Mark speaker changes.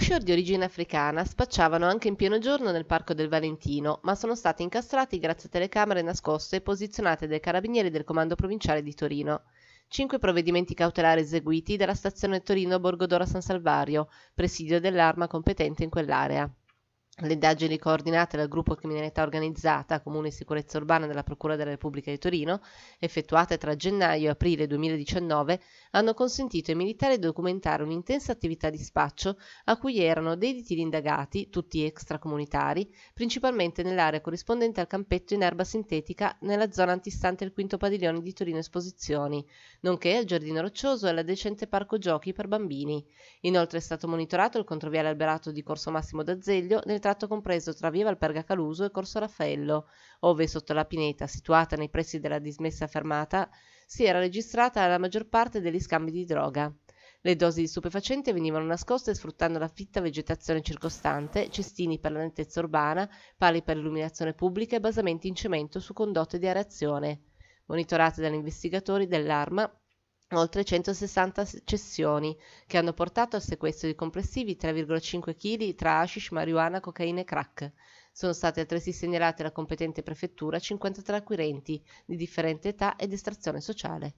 Speaker 1: pusher di origine africana spacciavano anche in pieno giorno nel parco del Valentino, ma sono stati incastrati grazie a telecamere nascoste e posizionate dai carabinieri del comando provinciale di Torino. Cinque provvedimenti cautelari eseguiti dalla stazione Torino Borgodora San Salvario, presidio dell'arma competente in quell'area le indagini coordinate dal gruppo criminalità organizzata Comune e Sicurezza Urbana della Procura della Repubblica di Torino, effettuate tra gennaio e aprile 2019, hanno consentito ai militari di documentare un'intensa attività di spaccio a cui erano dediti gli indagati, tutti extracomunitari, principalmente nell'area corrispondente al campetto in erba sintetica nella zona antistante il quinto padiglione di Torino Esposizioni, nonché al giardino roccioso e all'adiacente parco giochi per bambini. Inoltre è stato monitorato il controviale alberato di Corso Massimo d'Azeglio nel tratto compreso tra via Valperga-Caluso e Corso Raffaello, ove sotto la pineta, situata nei pressi della dismessa fermata, si era registrata la maggior parte degli scambi di droga. Le dosi di stupefacente venivano nascoste sfruttando la fitta vegetazione circostante, cestini per la nettezza urbana, pali per l'illuminazione pubblica e basamenti in cemento su condotte di aerazione. Monitorate dagli investigatori dell'arma, oltre 160 cessioni, che hanno portato al sequestro di complessivi 3,5 kg tra hashish, marijuana, cocaina e crack. Sono state altresì segnalate alla competente prefettura 53 acquirenti di differente età ed estrazione sociale.